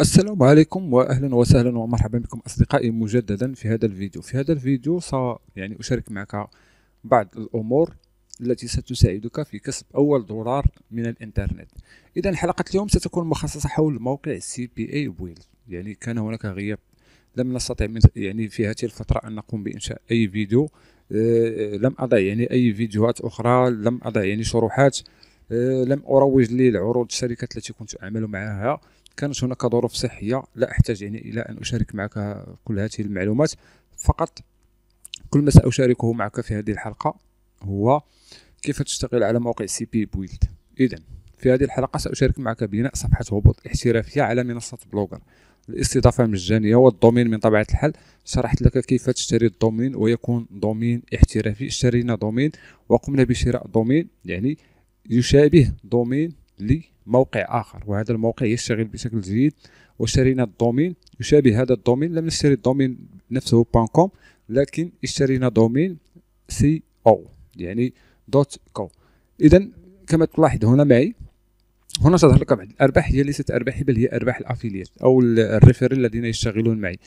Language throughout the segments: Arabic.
السلام عليكم واهلا وسهلا ومرحبا بكم اصدقائي مجددا في هذا الفيديو في هذا الفيديو س يعني اشارك معك بعض الامور التي ستساعدك في كسب اول دولار من الانترنت اذا حلقه اليوم ستكون مخصصه حول موقع سي بي اي ويل يعني كان هناك غياب لم نستطع من يعني في هذه الفتره ان نقوم بانشاء اي فيديو أه لم اضع يعني اي فيديوهات اخرى لم اضع يعني شروحات أه لم اروج للعروض الشركات التي كنت اعمل معها كانت هناك ظروف صحيه لا احتاج يعني الى ان اشارك معك كل هذه المعلومات فقط كل ما ساشاركه معك في هذه الحلقه هو كيف تشتغل على موقع سي بي بويلد اذا في هذه الحلقه ساشارك معك بناء صفحه هبوط احترافيه على منصه بلوجر الاستضافه مجانيه والدومين من طبيعه الحال شرحت لك كيف تشتري الدومين ويكون دومين احترافي اشترينا دومين وقمنا بشراء دومين يعني يشابه دومين لموقع آخر وهذا الموقع يشتغل بشكل جيد وشرينا الدومين يشابه هذا الدومين لم نشتري الدومين نفسه .com لكن اشترينا دومين سي او يعني دوت كو اذا كما تلاحظ هنا معي هنا تظهر لك بعض الارباح هي ليست ارباحي بل هي ارباح الافيليت او الريفيرال الذين يشتغلون معي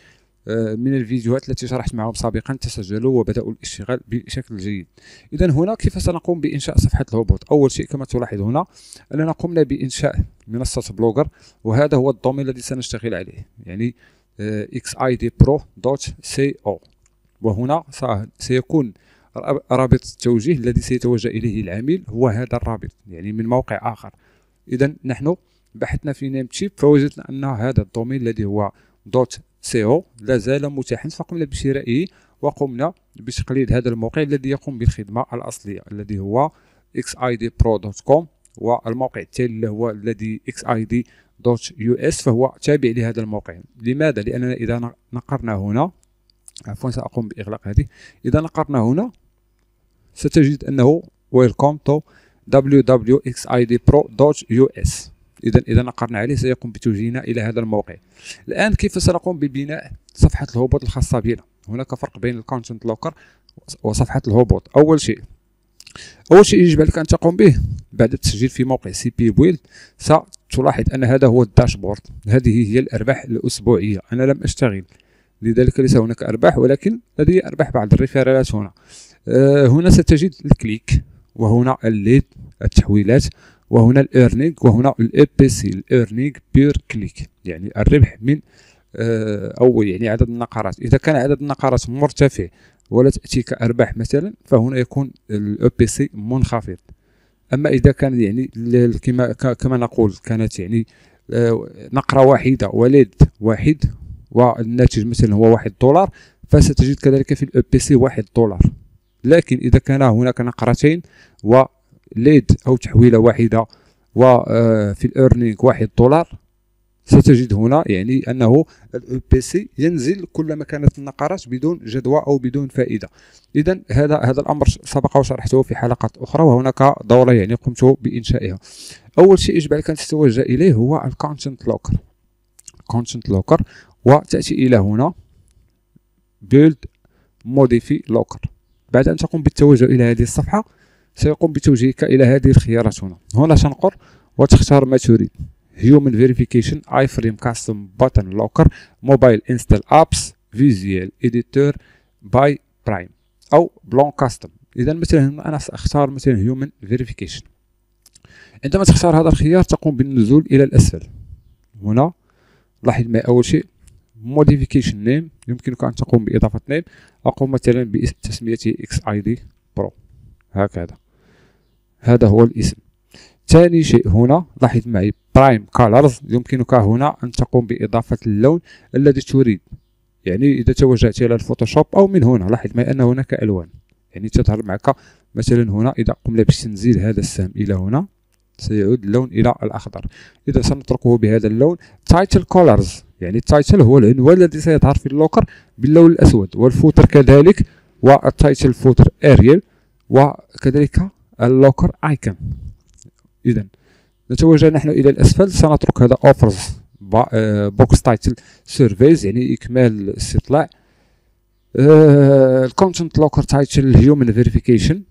آه، من الفيديوهات التي شرحت معهم سابقا تسجلوا وبداوا الاشتغال بشكل جيد اذا هنا كيف سنقوم بانشاء صفحه الهبوط اول شيء كما تلاحظ هنا اننا قمنا بانشاء منصه بلوجر وهذا هو الدومين الذي سنشتغل عليه يعني آه، xidpro.co وهنا سيكون رابط التوجيه الذي سيتوجه اليه العميل هو هذا الرابط يعني من موقع اخر اذا نحن بحثنا في نيم تشيب فوجدنا ان هذا الدومين الذي هو دوت سيو لا زال متاحا فقمنا بشرائه وقمنا بتقليد هذا الموقع الذي يقوم بالخدمة الأصلية الذي هو xidpro.com والموقع التالي هو الذي xid.us فهو تابع لهذا الموقع لماذا؟ لأننا إذا نقرنا هنا عفوا سأقوم بإغلاق هذه إذا نقرنا هنا ستجد أنه welcome to www.xidpro.us اذا اذا نقرنا عليه سيقوم بتوجيهنا الى هذا الموقع الان كيف سنقوم ببناء صفحه الهبوط الخاصه بنا هناك فرق بين الكونتنت لوكر وصفحه الهبوط اول شيء اول شيء يجب عليك ان تقوم به بعد التسجيل في موقع سي بي بويل ستلاحظ ان هذا هو الداشبورد هذه هي الارباح الاسبوعيه انا لم اشتغل لذلك ليس هناك ارباح ولكن لدي ارباح بعض الريفيرالات هنا أه هنا ستجد الكليك وهنا الليد التحويلات وهنا الايرنينغ وهنا الاي بي سي الايرنينغ بير كليك يعني الربح من آه، او يعني عدد النقرات اذا كان عدد النقرات مرتفع ولا تاتيك ارباح مثلا فهنا يكون الاي بي سي منخفض اما اذا كان يعني كما كما نقول كانت يعني آه، نقره واحده وليد واحد والناتج مثلا هو واحد دولار فستجد كذلك في الاي بي سي واحد دولار لكن اذا كان هناك نقرتين و ليد أو تحويلة واحدة وفي آه، الأرنينغ واحد دولار ستجد هنا يعني انه الاو بي سي ينزل كلما كانت النقرات بدون جدوى او بدون فائده اذا هذا هذا الامر سبق وشرحته في حلقات اخرى وهناك دوره يعني قمت بانشائها اول شيء يجب عليك ان تتوجه اليه هو الكونتنت لوكر كونتنت لوكر وتاتي الى هنا بيلد موديفي لوكر بعد ان تقوم بالتوجه الى هذه الصفحه سيقوم بتوجيهك إلى هذه الخيارات هنا هنا تنقر وتختار ما تريد Human Verification iframe Custom Button Locker Mobile Install Apps Visual Editor by Prime أو بلون Custom إذا مثلا هنا أنا سأختار مثلا Human Verification عندما تختار هذا الخيار تقوم بالنزول إلى الأسفل هنا لاحظ ما أول شيء Modification Name يمكنك أن تقوم بإضافة Name أقوم مثلا بتسميته XID هكذا هذا هو الاسم ثاني شيء هنا لاحظ معي برايم كالرز يمكنك هنا أن تقوم بإضافة اللون الذي تريد يعني إذا توجهت إلى الفوتوشوب أو من هنا لاحظ معي أن هناك ألوان يعني تظهر معك مثلا هنا إذا قمنا بتنزيل هذا السهم إلى هنا سيعود اللون إلى الأخضر إذا سنتركه بهذا اللون تايتل كولرز يعني التايتل هو العنوان الذي سيظهر في اللوكر باللون الأسود والفوتر كذلك والتايتل فوتر أريال وكذلك اللوكر ايكون اذا نتوجه نحن الى الاسفل سنترك هذا اوفرز بوكس تايتل سيرفيز يعني اكمال استطلاع الكونتنت لوكر تايتل هيومن فيريفيكيشن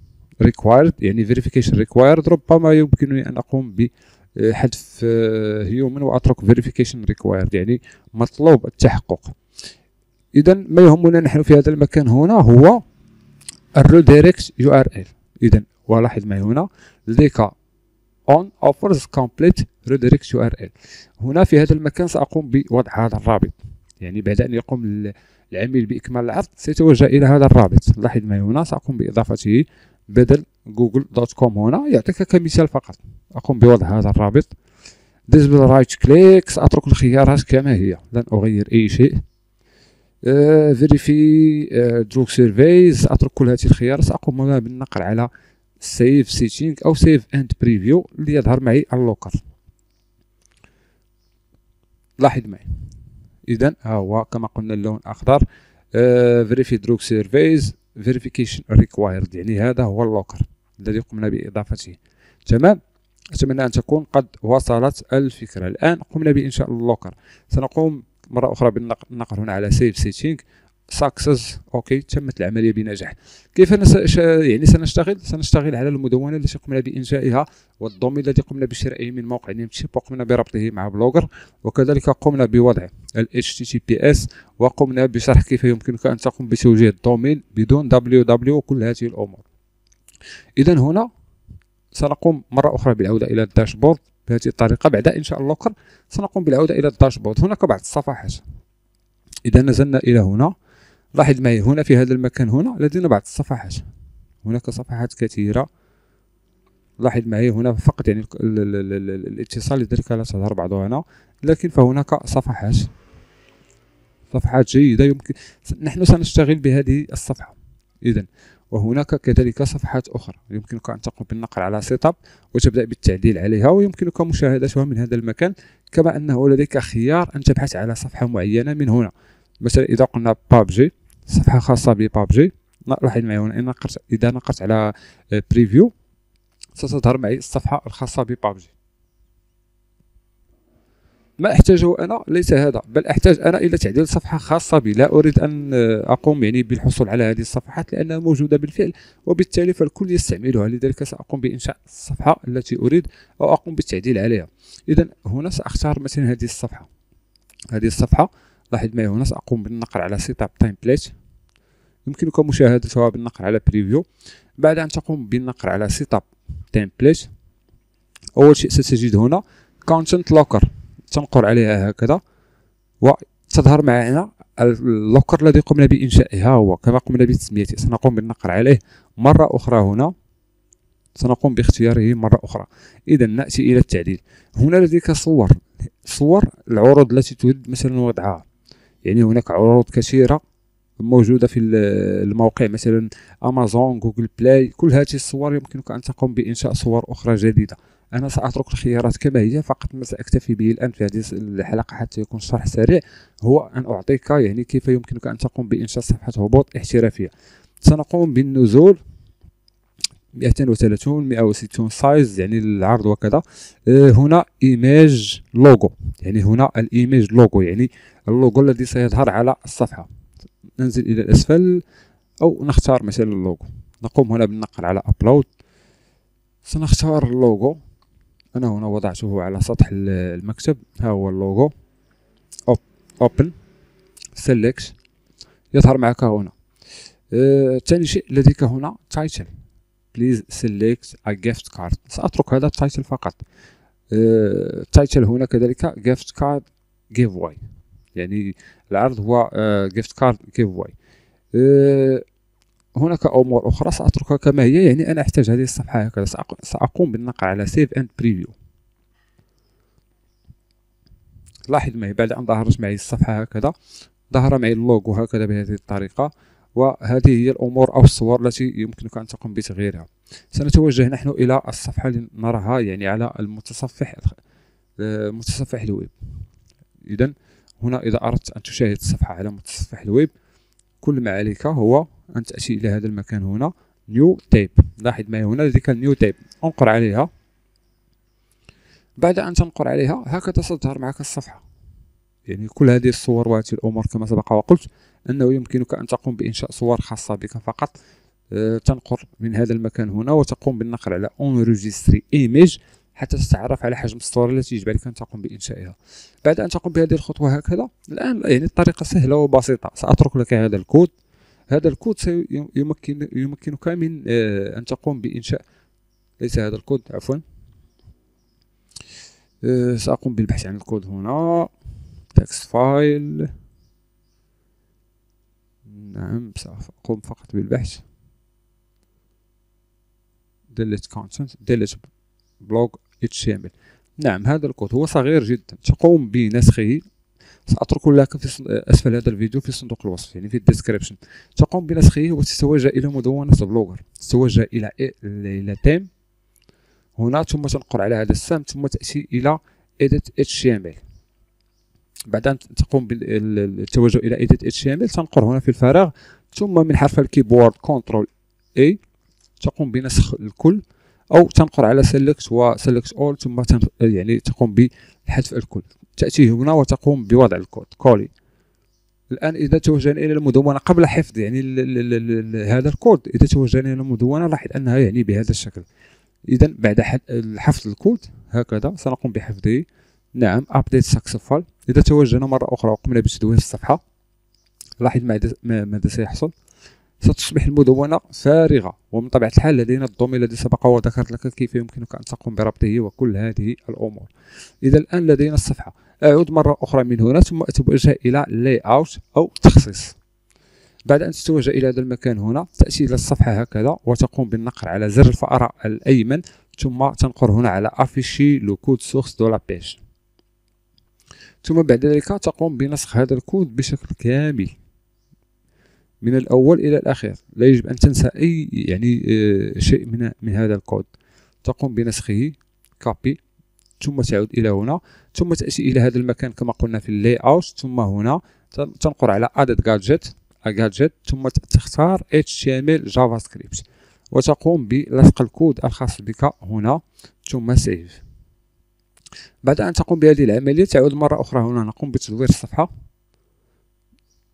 ريكوايرد يعني فيريفيكيشن ريكوايرد ربما يمكنني ان اقوم بحذف هيومن آه، واترك فيريفيكيشن ريكوايرد يعني مطلوب التحقق اذا ما يهمنا نحن في هذا المكان هنا هو الريديركت يو ار ال اذا ولاحظ ما هنا لديك on offers complete redirect URL هنا في هذا المكان سأقوم بوضع هذا الرابط يعني بعد أن يقوم العميل بإكمال العرض سيتوجه إلى هذا الرابط لاحظ ما هنا سأقوم بإضافته بدل جوجل دوت كوم هنا يعطيك كمثال فقط أقوم بوضع هذا الرابط ديزبل رايت كليك سأترك الخيارات كما هي لن أغير أي شيء فيريفي دروك سيرفيز اترك كل هذه الخيارات ساقوم بالنقر على سيف سيتينغ او سيف اند بريفيو اللي يظهر معي اللوكر لاحظ معي اذا ها هو كما قلنا اللون اخضر فيريفي دروك سيرفيز فيريفيكيشن ريكوايرد يعني هذا هو اللوكر الذي قمنا باضافته تمام اتمنى ان تكون قد وصلت الفكره الان قمنا بانشاء اللوكر سنقوم مره اخرى بالنقر هنا على سيف سيتينغ ساكسز اوكي تمت العمليه بنجاح كيف نس... يعني سنشتغل سنشتغل على المدونه التي قمنا بانشائها والضم الذي قمنا بشرائه من موقع تشيب وقمنا بربطه مع بلوجر وكذلك قمنا بوضع ال HTTPS وقمنا بشرح كيف يمكنك ان تقوم بتوجيه الدومين بدون WW وكل هذه الامور اذا هنا سنقوم مره اخرى بالعوده الى الداشبورد بهذه الطريقة بعد الله اخر سنقوم بالعودة إلى الداشبورد هناك بعض الصفحات إذا نزلنا إلى هنا لاحظ معي هنا في هذا المكان هنا لدينا بعض الصفحات هناك صفحات كثيرة لاحظ معي هنا فقط يعني الاتصال لذلك لا تظهر بعضها هنا لكن فهناك صفحات صفحات جيدة يمكن نحن سنشتغل بهذه الصفحة إذا وهناك كذلك صفحات أخرى يمكنك أن تقوم بالنقر على سيت أب وتبدأ بالتعديل عليها ويمكنك مشاهدتها من هذا المكان كما أنه لديك خيار أن تبحث على صفحة معينة من هنا مثلا إذا قلنا بابجي صفحة خاصة ببابجي لاحظ معي هنا إذا نقرت على بريفيو ستظهر معي الصفحة الخاصة ببابجي ما احتاجه انا ليس هذا بل احتاج انا الى تعديل صفحه خاصه بي لا اريد ان اقوم يعني بالحصول على هذه الصفحات لانها موجوده بالفعل وبالتالي فالكل يستعملها لذلك ساقوم بانشاء الصفحه التي اريد او اقوم بالتعديل عليها اذا هنا ساختار مثلا هذه الصفحه هذه الصفحه لاحظ معي هنا ساقوم بالنقر على سيت اب تمبليت يمكنك مشاهدتها بالنقر على بريفيو بعد ان تقوم بالنقر على سيت اب تمبليت اول شيء ستجد هنا كونتنت لوكر تنقر عليها هكذا وتظهر معنا اللوكر الذي قمنا بانشائها هو كما قمنا بتسميته سنقوم بالنقر عليه مرة أخرى هنا سنقوم باختياره مرة أخرى إذا نأتي إلى التعديل هنا لديك صور صور العروض التي تريد مثلا وضعها يعني هناك عروض كثيرة موجودة في الموقع مثلا أمازون جوجل بلاي كل هذه الصور يمكنك أن تقوم بإنشاء صور أخرى جديدة انا ساترك الخيارات كما هي فقط ما ساكتفي به الان في هذه الحلقه حتى يكون شرح سريع هو ان اعطيك يعني كيف يمكنك ان تقوم بانشاء صفحه هبوط احترافيه سنقوم بالنزول 230 160 سايز يعني العرض وكذا آه، هنا ايميج لوجو يعني هنا الايميج لوجو يعني اللوجو الذي سيظهر على الصفحه ننزل الى الاسفل او نختار مثلا اللوجو نقوم هنا بالنقر على ابلود سنختار اللوجو انا هنا وضعته على سطح المكتب ها هو اللوغو اوبن سيلكت يظهر معك هنا ثاني آه، شيء لديك هنا تايتل بليز سيلكت ا جيفت كارد ساترك هذا التايتل فقط التايتل آه، هنا كذلك جيفت كارد جيف واي يعني العرض هو جيفت كارد جيف واي هناك امور اخرى ساتركها كما هي يعني انا احتاج هذه الصفحه هكذا ساقوم بالنقر على سيف اند بريفيو لاحظ معي بعد ان ظهرت معي الصفحه هكذا ظهر معي اللوغو هكذا بهذه الطريقه وهذه هي الامور او الصور التي يمكنك ان تقوم بتغييرها سنتوجه نحن الى الصفحه لنراها يعني على المتصفح آه، متصفح الويب اذا هنا اذا اردت ان تشاهد الصفحه على متصفح الويب كل ما عليك هو أن تأتي إلى هذا المكان هنا نيو تيب لاحظ معي هنا ذيك النيو تيب انقر عليها بعد أن تنقر عليها هكذا ستظهر معك الصفحة يعني كل هذه الصور وهذه الأمور كما سبق وقلت أنه يمكنك أن تقوم بإنشاء صور خاصة بك فقط آه، تنقر من هذا المكان هنا وتقوم بالنقر على اون ريجستري ايميج حتى تتعرف على حجم الصورة التي يجب عليك أن تقوم بإنشائها بعد أن تقوم بهذه الخطوة هكذا الآن يعني الطريقة سهلة وبسيطة سأترك لك هذا الكود هذا الكود سيمكن يمكنك من آه، أن تقوم بإنشاء ليس هذا الكود عفوا آه، سأقوم بالبحث عن الكود هنا تكست فايل نعم سأقوم فقط بالبحث delete content delete blog يتشامل نعم هذا الكود هو صغير جدا تقوم بنسخه سأترك لكم في آه، أسفل هذا الفيديو في صندوق الوصف يعني في الديسكريبشن تقوم بنسخه وتتوجه إلى مدونة بلوجر تتوجه إلى إلى تيم هنا ثم تنقر على هذا السهم ثم تأتي إلى ام html بعد أن تقوم بالتوجه إلى ام html تنقر هنا في الفراغ ثم من حرف الكيبورد كنترول A تقوم بنسخ الكل او تنقر على سيلكت وسيلكت اول ثم يعني تقوم بحذف الكل تاتي هنا وتقوم بوضع الكود كولي الان اذا توجهنا الى المدونه قبل حفظ يعني هذا الكود اذا توجهنا الى المدونه لاحظ انها يعني بهذا الشكل اذا بعد حفظ الكود هكذا سنقوم بحفظه نعم ابديت ساكسفال اذا توجهنا مره اخرى وقمنا بتدوين الصفحه لاحظ ماذا سيحصل ستصبح المدونة فارغة ومن طبيعة الحال لدينا الدومين الذي سبق وذكرت لك كيف يمكنك أن تقوم بربطه وكل هذه الأمور إذا الآن لدينا الصفحة أعود مرة أخرى من هنا ثم أتوجه إلى لاي أوت أو تخصيص بعد أن تتوجه إلى هذا المكان هنا تأتي إلى الصفحة هكذا وتقوم بالنقر على زر الفأرة الأيمن ثم تنقر هنا على أفيشي لو كود سورس دو لا بيج ثم بعد ذلك تقوم بنسخ هذا الكود بشكل كامل من الأول إلى الأخير لا يجب أن تنسى أي يعني آه، شيء من من هذا الكود تقوم بنسخه كابي ثم تعود إلى هنا ثم تأتي إلى هذا المكان كما قلنا في اللاي أوت ثم هنا تنقر على ادد جادجت جادجت ثم تختار HTML جافا سكريبت وتقوم بلصق الكود الخاص بك هنا ثم سيف بعد أن تقوم بهذه العملية تعود مرة أخرى هنا نقوم بتدوير الصفحة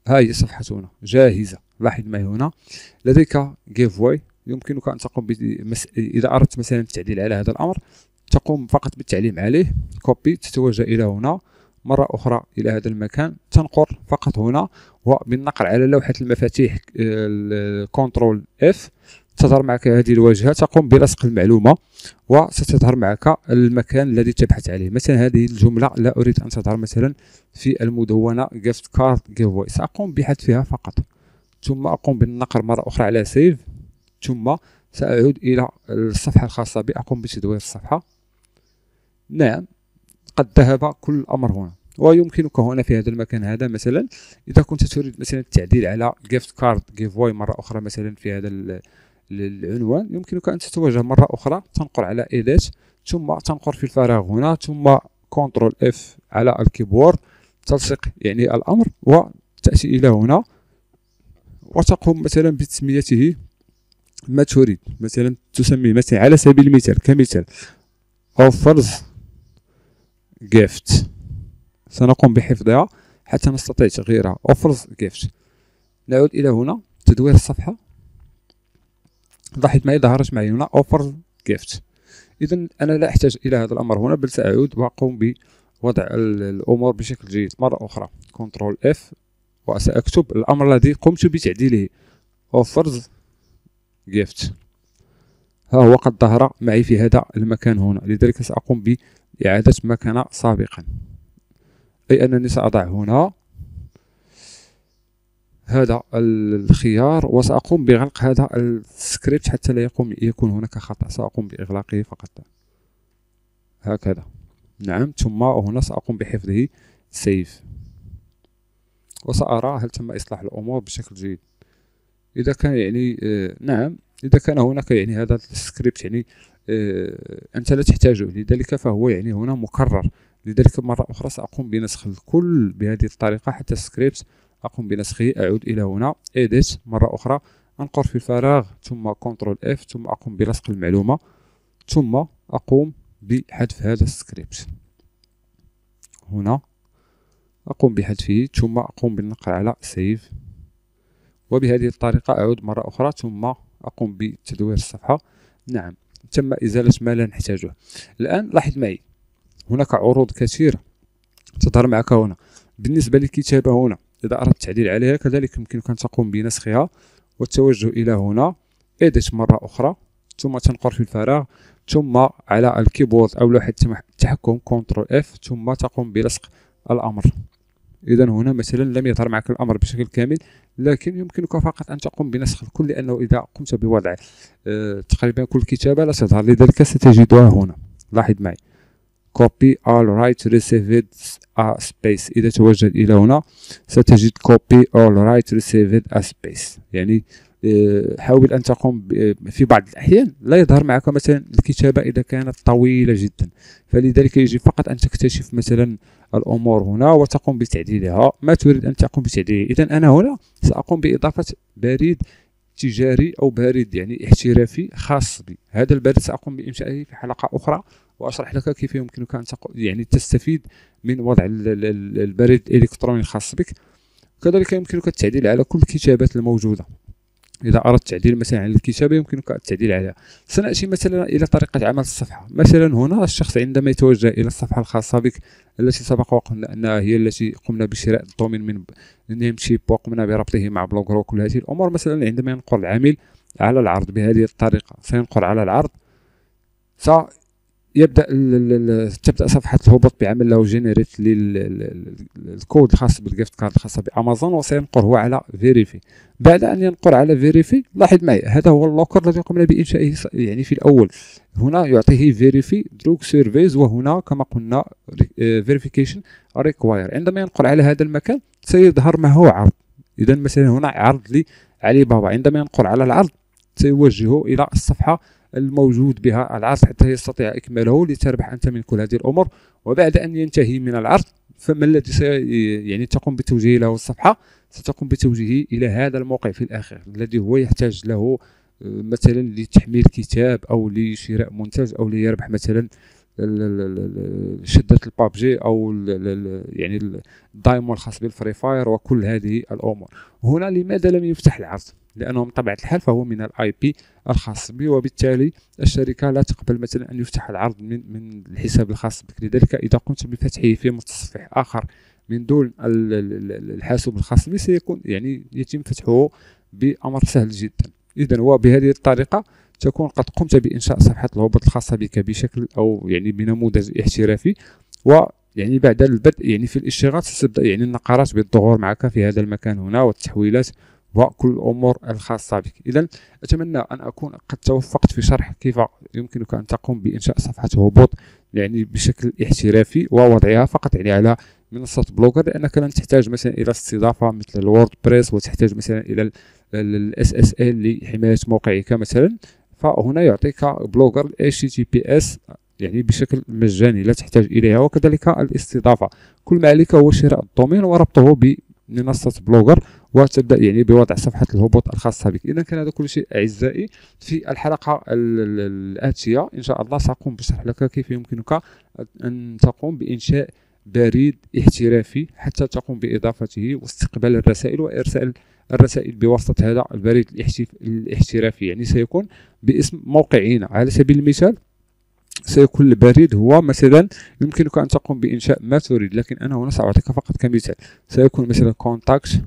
ها هي صفحتنا جاهزه لاحظ ما هنا لديك جيف واي يمكنك ان تقوم بمس... اذا اردت مثلا التعديل على هذا الامر تقوم فقط بالتعليم عليه كوبي تتوجه الى هنا مرة أخرى إلى هذا المكان تنقر فقط هنا وبالنقر على لوحة المفاتيح كنترول اف تظهر معك هذه الواجهه تقوم بلصق المعلومه وستظهر معك المكان الذي تبحث عليه مثلا هذه الجمله لا اريد ان تظهر مثلا في المدونه جيفت كارد جيفوي ساقوم بحذفها فقط ثم اقوم بالنقر مره اخرى على سيف ثم ساعود الى الصفحه الخاصه بي اقوم بتدوير الصفحه نعم قد ذهب كل الامر هنا ويمكنك هنا في هذا المكان هذا مثلا اذا كنت تريد مثلا التعديل على جيفت كارد جيف واي مره اخرى مثلا في هذا للعنوان يمكنك أن تتوجه مرة أخرى تنقر على ايديت ثم تنقر في الفراغ هنا ثم كنترول اف على الكيبورد تلصق يعني الأمر وتأتي إلى هنا وتقوم مثلا بتسميته ما تريد مثلا تسمي مثلا على سبيل المثال كمثال offers gift سنقوم بحفظها حتى نستطيع تغييرها offers gift نعود إلى هنا تدوير الصفحة ضحيت معي ظهرت معي هنا اوفر جيفت اذا انا لا احتاج الى هذا الامر هنا بل ساعود واقوم بوضع الامور بشكل جيد مره اخرى كنترول اف وساكتب الامر الذي قمت بتعديله اوفرز جيفت ها هو قد ظهر معي في هذا المكان هنا لذلك ساقوم باعاده مكان سابقا اي انني ساضع هنا هذا الخيار وسأقوم بغلق هذا السكريبت حتى لا يقوم يكون هناك خطأ سأقوم بإغلاقه فقط هكذا نعم ثم هنا سأقوم بحفظه سيف وسأرى هل تم إصلاح الأمور بشكل جيد إذا كان يعني آه نعم إذا كان هناك يعني هذا السكريبت يعني آه أنت لا تحتاجه لذلك فهو يعني هنا مكرر لذلك مرة أخرى سأقوم بنسخ الكل بهذه الطريقة حتى السكريبت أقوم بنسخه أعود إلى هنا إيديت مرة أخرى أنقر في الفراغ ثم كنترول اف ثم أقوم بلصق المعلومة ثم أقوم بحذف هذا السكريبت هنا أقوم بحذفه ثم أقوم بالنقر على سيف وبهذه الطريقة أعود مرة أخرى ثم أقوم بتدوير الصفحة نعم تم إزالة ما لا نحتاجه الآن لاحظ معي هناك عروض كثيرة تظهر معك هنا بالنسبة للكتابة هنا إذا أردت التعديل عليها كذلك يمكنك أن تقوم بنسخها والتوجه إلى هنا إيديت مرة أخرى ثم تنقر في الفراغ ثم على الكيبورد أو لوحة التحكم كنترول اف ثم تقوم بلصق الأمر إذا هنا مثلا لم يظهر معك الأمر بشكل كامل لكن يمكنك فقط أن تقوم بنسخ الكل لأنه إذا قمت بوضع آه، تقريبا كل كتابة لا تظهر لذلك ستجدها هنا لاحظ معي copy all rights received a space إذا توجد إلى هنا ستجد copy all rights received a space يعني آه، حاول أن تقوم آه، في بعض الأحيان لا يظهر معك مثلا الكتابة إذا كانت طويلة جدا فلذلك يجب فقط أن تكتشف مثلا الأمور هنا وتقوم بتعديلها ما تريد أن تقوم بتعديله إذا أنا هنا سأقوم بإضافة بريد تجاري او بارد يعني احترافي خاص بي هذا البريد ساقوم بانشائه في حلقه اخرى واشرح لك كيف يمكنك ان يعني تستفيد من وضع البريد الالكتروني الخاص بك كذلك يمكنك التعديل على كل الكتابات الموجوده اذا اردت تعديل مثلا على الكتابه يمكنك التعديل عليها سناتي مثلا الى طريقه عمل الصفحه مثلا هنا الشخص عندما يتوجه الى الصفحه الخاصه بك التي سبق وقلنا انها هي التي قمنا بشراء الدومين من نيم شيب وقمنا بربطه مع بلوجر وكل هذه الامور مثلا عندما ينقر العميل على العرض بهذه الطريقه سينقر على العرض يبدا تبدا صفحه الهبوط بعمل له جينيريت للكود الخاص بالجيفت كارد الخاصه بامازون وسينقر هو على فيريفي بعد ان ينقر على فيريفي لاحظ معي هذا هو اللوكر الذي قمنا بانشائه يعني في الاول هنا يعطيه فيريفي دروك سيرفيز وهنا كما قلنا فيريفيكيشن ريكواير آه، عندما ينقر على هذا المكان سيظهر ما هو عرض اذا مثلا هنا عرض لعلي بابا عندما ينقر على العرض سيوجهه الى الصفحه الموجود بها العرض حتى يستطيع إكماله لتربح أنت من كل هذه الأمور وبعد أن ينتهي من العرض فما الذي يعني تقوم بتوجيه له الصفحة ستقوم بتوجيهه إلى هذا الموقع في الأخير الذي هو يحتاج له آه، مثلا لتحميل كتاب أو لشراء منتج أو ليربح مثلا شده البابجي او يعني الدايمون الخاص بالفري فاير وكل هذه الامور هنا لماذا لم يفتح العرض لانه من طبيعه الحال فهو من الاي بي الخاص بي وبالتالي الشركه لا تقبل مثلا ان يفتح العرض من من الحساب الخاص بك لذلك اذا قمت بفتحه في متصفح اخر من دون الحاسوب الخاص بي سيكون يعني يتم فتحه بامر سهل جدا اذا هو بهذه الطريقه تكون قد قمت بانشاء صفحه الهبوط الخاصه بك بشكل او يعني بنموذج احترافي و يعني بعد البدء يعني في الاشتغال ستبدا يعني النقرات بالظهور معك في هذا المكان هنا والتحويلات وكل الامور الخاصه بك اذا اتمنى ان اكون قد توفقت في شرح كيف يمكنك ان تقوم بانشاء صفحه هبوط يعني بشكل احترافي ووضعها فقط يعني على منصه بلوجر لانك لن تحتاج مثلا الى استضافه مثل الوورد بريس وتحتاج مثلا الى الاس اس ال لحمايه موقعك مثلا فهنا يعطيك بلوجر HTTPS يعني بشكل مجاني لا تحتاج إليها وكذلك الاستضافة كل ما عليك هو شراء الدومين وربطه بمنصة بلوجر وتبدأ يعني بوضع صفحة الهبوط الخاصة بك إذا كان هذا كل شيء أعزائي في الحلقة الآتية إن شاء الله سأقوم بشرح لك كيف يمكنك أن تقوم بإنشاء بريد احترافي حتى تقوم بإضافته واستقبال الرسائل وإرسال الرسائل بواسطة هذا البريد الاحترافي يعني سيكون باسم موقعين على سبيل المثال سيكون البريد هو مثلا يمكنك أن تقوم بإنشاء ما تريد لكن أنا هنا سأعطيك فقط كمثال سيكون مثلا كونتاكت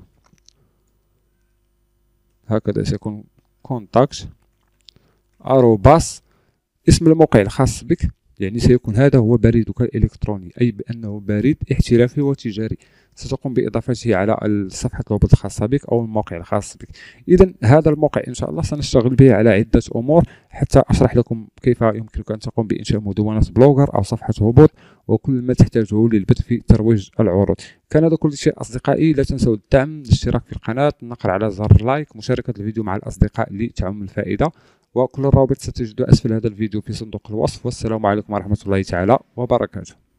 هكذا سيكون كونتاكت أروباس اسم الموقع الخاص بك يعني سيكون هذا هو بريدك الإلكتروني أي بأنه بريد احترافي وتجاري ستقوم باضافته على صفحه الهبوط الخاصه بك او الموقع الخاص بك اذا هذا الموقع ان شاء الله سنشتغل به على عده امور حتى اشرح لكم كيف يمكنك ان تقوم بانشاء مدونه بلوجر او صفحه هبوط وكل ما تحتاجه للبدء في ترويج العروض كان هذا كل شيء اصدقائي لا تنسوا الدعم الاشتراك في القناه النقر على زر لايك مشاركه الفيديو مع الاصدقاء لتعم الفائده وكل الروابط ستجدوا اسفل هذا الفيديو في صندوق الوصف والسلام عليكم ورحمه الله تعالى وبركاته